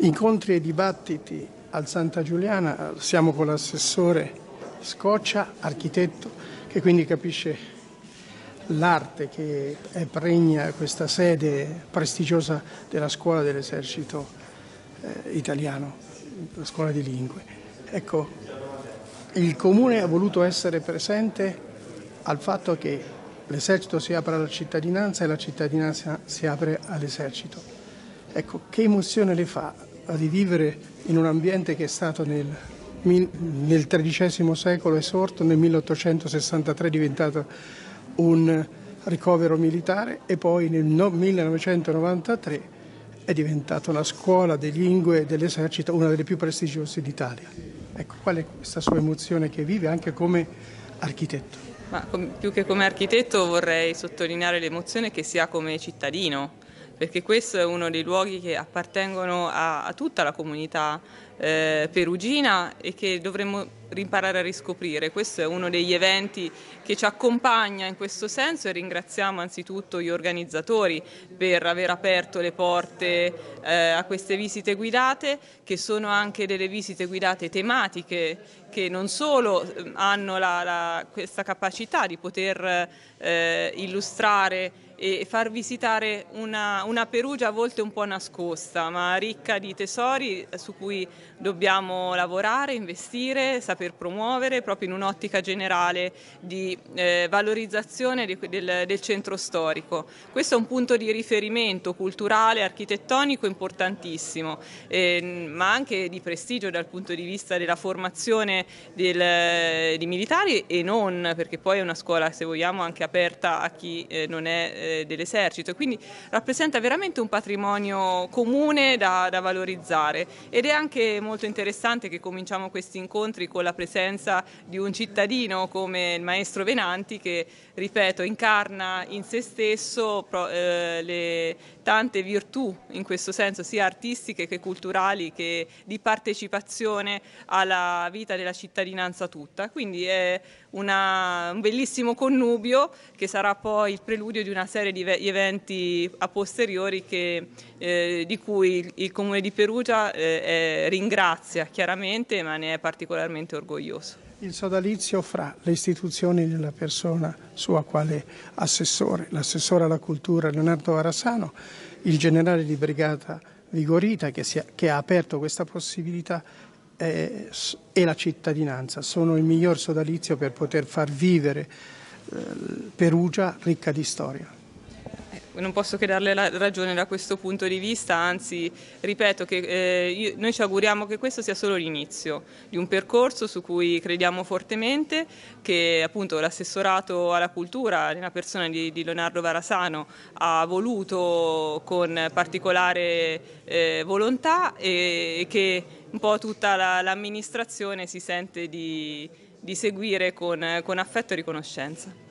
incontri e dibattiti al Santa Giuliana, siamo con l'assessore Scoccia, architetto, che quindi capisce l'arte che è pregna questa sede prestigiosa della scuola dell'esercito eh, italiano, la scuola di lingue. Ecco, il comune ha voluto essere presente al fatto che l'esercito si apre alla cittadinanza e la cittadinanza si apre all'esercito. Ecco, che emozione le fa a rivivere in un ambiente che è stato nel, nel XIII secolo esorto, nel 1863 è diventato un ricovero militare e poi nel 1993 è diventata una scuola di lingue dell'esercito, una delle più prestigiose d'Italia. Ecco, qual è questa sua emozione che vive anche come architetto? Ma, più che come architetto vorrei sottolineare l'emozione che si ha come cittadino, perché questo è uno dei luoghi che appartengono a, a tutta la comunità eh, perugina e che dovremmo imparare a riscoprire. Questo è uno degli eventi che ci accompagna in questo senso e ringraziamo anzitutto gli organizzatori per aver aperto le porte eh, a queste visite guidate, che sono anche delle visite guidate tematiche che non solo ehm, hanno la, la, questa capacità di poter eh, illustrare e far visitare una, una, Perugia a volte un po' nascosta, ma ricca di tesori su cui dobbiamo lavorare, investire, saper promuovere proprio in un'ottica generale di eh, valorizzazione di, del, del centro storico. Questo è un punto di riferimento culturale, architettonico importantissimo, eh, ma anche di prestigio dal punto di vista della formazione del, di militari e non, perché poi è una scuola, se vogliamo, anche aperta a chi eh, non è eh, eh, dell'esercito, quindi rappresenta veramente un patrimonio comune da, da, valorizzare ed è anche molto interessante che cominciamo questi incontri con la presenza di un cittadino come il maestro Venanti che, ripeto, incarna in se stesso pro, eh, le tante virtù in questo senso, sia artistiche che culturali, che di partecipazione alla vita della cittadinanza tutta. Quindi è una, un bellissimo connubio che sarà poi il preludio di una serie di eventi a posteriori che, eh, di cui il, il, Comune di Perugia eh, ringrazia chiaramente ma ne è particolarmente orgoglioso. Il sodalizio fra le istituzioni della persona sua quale assessore, l'assessore alla cultura Leonardo Varasano, il generale di brigata Vigorita che, si, che ha aperto questa possibilità eh, e la cittadinanza sono il miglior sodalizio per poter far vivere eh, Perugia ricca di storia eh, non posso che darle ragione da questo punto di vista, anzi ripeto che eh, noi ci auguriamo che questo sia solo l'inizio di un percorso su cui crediamo fortemente, che appunto l'assessorato alla cultura, nella persona di, di, Leonardo Varasano, ha voluto con particolare eh, volontà e che un po' tutta la, l'amministrazione si sente di, di seguire con, con affetto e riconoscenza.